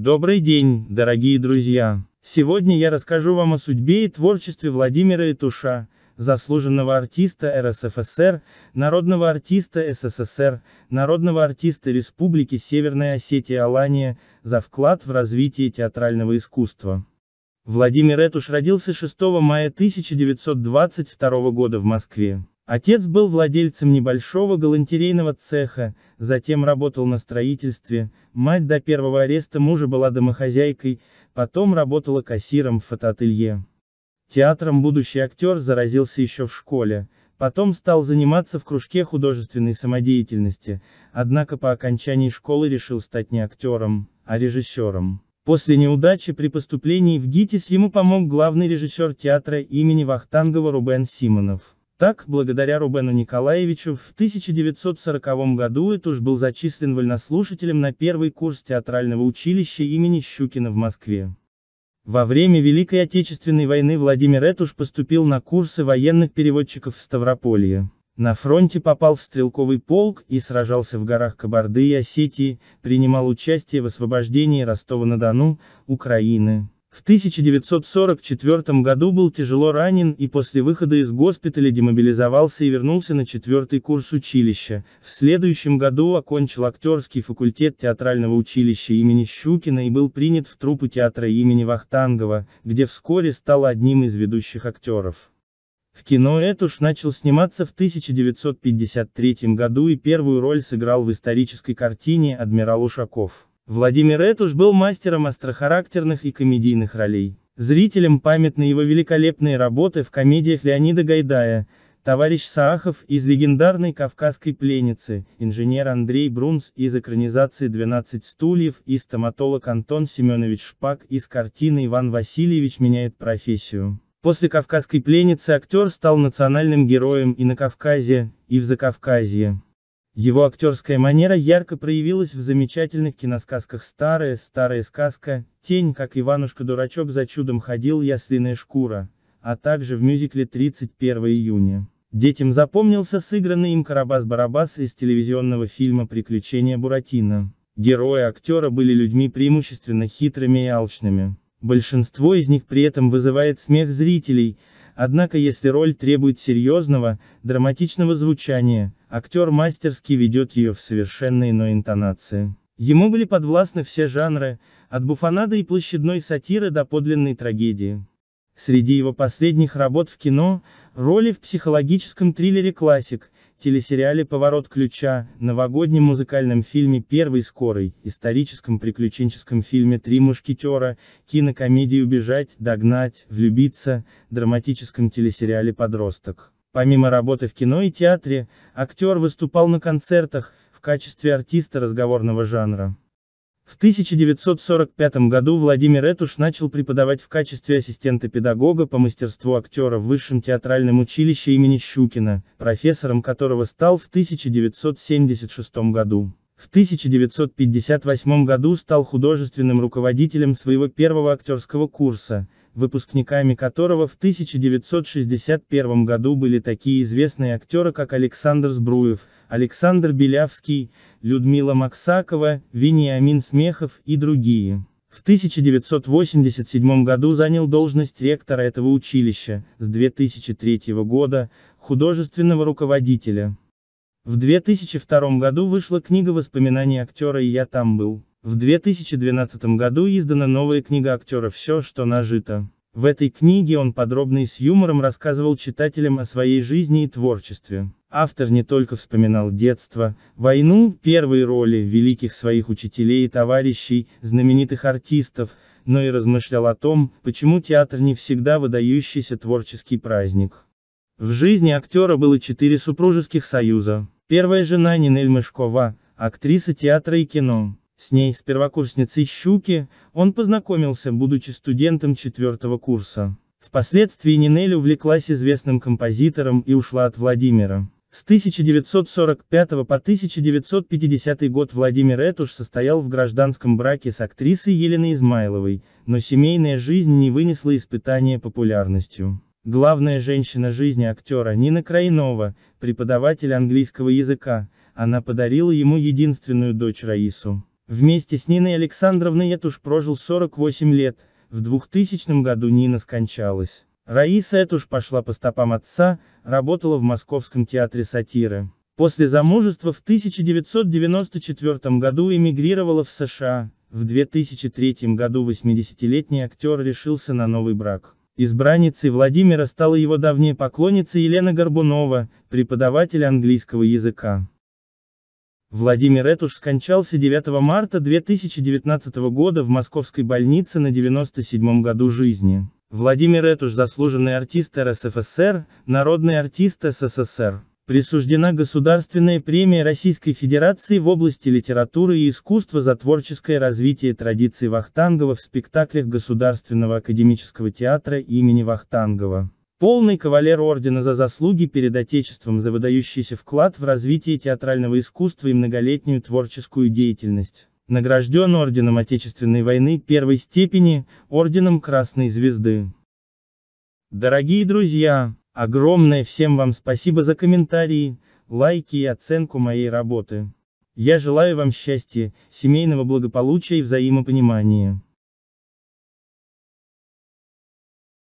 Добрый день, дорогие друзья! Сегодня я расскажу вам о судьбе и творчестве Владимира Итуша, заслуженного артиста РСФСР, народного артиста СССР, народного артиста Республики Северная Осетия Алания, за вклад в развитие театрального искусства. Владимир Этуш родился 6 мая 1922 года в Москве. Отец был владельцем небольшого галантерейного цеха, затем работал на строительстве, мать до первого ареста мужа была домохозяйкой, потом работала кассиром в фотоателье. Театром будущий актер заразился еще в школе, потом стал заниматься в кружке художественной самодеятельности, однако по окончании школы решил стать не актером, а режиссером. После неудачи при поступлении в ГИТИС ему помог главный режиссер театра имени Вахтангова Рубен Симонов. Так, благодаря Рубену Николаевичу, в 1940 году Этуш был зачислен вольнослушателем на первый курс театрального училища имени Щукина в Москве. Во время Великой Отечественной войны Владимир Этуш поступил на курсы военных переводчиков в Ставрополье. На фронте попал в стрелковый полк и сражался в горах Кабарды и Осетии, принимал участие в освобождении Ростова-на-Дону, Украины. В 1944 году был тяжело ранен и после выхода из госпиталя демобилизовался и вернулся на четвертый курс училища. В следующем году окончил актерский факультет театрального училища имени Щукина и был принят в труппу театра имени Вахтангова, где вскоре стал одним из ведущих актеров. В кино Этуш начал сниматься в 1953 году и первую роль сыграл в исторической картине «Адмирал Ушаков». Владимир Этуш был мастером острохарактерных и комедийных ролей. Зрителям памятны его великолепные работы в комедиях Леонида Гайдая, товарищ Саахов из легендарной «Кавказской пленницы», инженер Андрей Брунс из экранизации «12 стульев» и стоматолог Антон Семенович Шпак из картины «Иван Васильевич меняет профессию». После «Кавказской пленницы» актер стал национальным героем и на Кавказе, и в Закавказье. Его актерская манера ярко проявилась в замечательных киносказках «Старая, старая сказка», «Тень», как Иванушка-дурачок за чудом ходил ясляная шкура, а также в мюзикле «31 июня». Детям запомнился сыгранный им Карабас-Барабас из телевизионного фильма «Приключения Буратино». Герои актера были людьми преимущественно хитрыми и алчными. Большинство из них при этом вызывает смех зрителей, Однако если роль требует серьезного, драматичного звучания, актер мастерски ведет ее в совершенно иной интонации. Ему были подвластны все жанры, от буфонада и площадной сатиры до подлинной трагедии. Среди его последних работ в кино, роли в психологическом триллере «Классик», телесериале «Поворот ключа», новогоднем музыкальном фильме «Первый скорый», историческом приключенческом фильме «Три мушкетера», кинокомедии «Убежать», «Догнать», «Влюбиться», драматическом телесериале «Подросток». Помимо работы в кино и театре, актер выступал на концертах, в качестве артиста разговорного жанра. В 1945 году Владимир Этуш начал преподавать в качестве ассистента педагога по мастерству актера в Высшем театральном училище имени Щукина, профессором которого стал в 1976 году. В 1958 году стал художественным руководителем своего первого актерского курса, выпускниками которого в 1961 году были такие известные актеры, как Александр Сбруев, Александр Белявский, Людмила Максакова, Вениамин Смехов и другие. В 1987 году занял должность ректора этого училища, с 2003 года, художественного руководителя. В 2002 году вышла книга воспоминаний актера «И я там был». В 2012 году издана новая книга актера «Все, что нажито». В этой книге он подробно и с юмором рассказывал читателям о своей жизни и творчестве. Автор не только вспоминал детство, войну, первые роли великих своих учителей и товарищей, знаменитых артистов, но и размышлял о том, почему театр не всегда выдающийся творческий праздник. В жизни актера было четыре супружеских союза. Первая жена Нинель Мышкова, актриса театра и кино. С ней, с первокурсницей Щуки, он познакомился, будучи студентом четвертого курса. Впоследствии Нинель увлеклась известным композитором и ушла от Владимира. С 1945 по 1950 год Владимир Этуш состоял в гражданском браке с актрисой Еленой Измайловой, но семейная жизнь не вынесла испытания популярностью. Главная женщина жизни актера Нина Краинова, преподаватель английского языка, она подарила ему единственную дочь Раису. Вместе с Ниной Александровной Этуш прожил 48 лет, в 2000 году Нина скончалась. Раиса Этуш пошла по стопам отца, работала в Московском театре сатиры. После замужества в 1994 году эмигрировала в США, в 2003 году 80-летний актер решился на новый брак. Избранницей Владимира стала его давняя поклонница Елена Горбунова, преподаватель английского языка. Владимир Этуш скончался 9 марта 2019 года в московской больнице на 97 году жизни. Владимир Этуш заслуженный артист РСФСР, народный артист СССР. Присуждена Государственная премия Российской Федерации в области литературы и искусства за творческое развитие традиций Вахтангова в спектаклях Государственного академического театра имени Вахтангова. Полный кавалер ордена за заслуги перед Отечеством за выдающийся вклад в развитие театрального искусства и многолетнюю творческую деятельность. Награжден орденом Отечественной войны первой степени, орденом Красной Звезды. Дорогие друзья, огромное всем вам спасибо за комментарии, лайки и оценку моей работы. Я желаю вам счастья, семейного благополучия и взаимопонимания.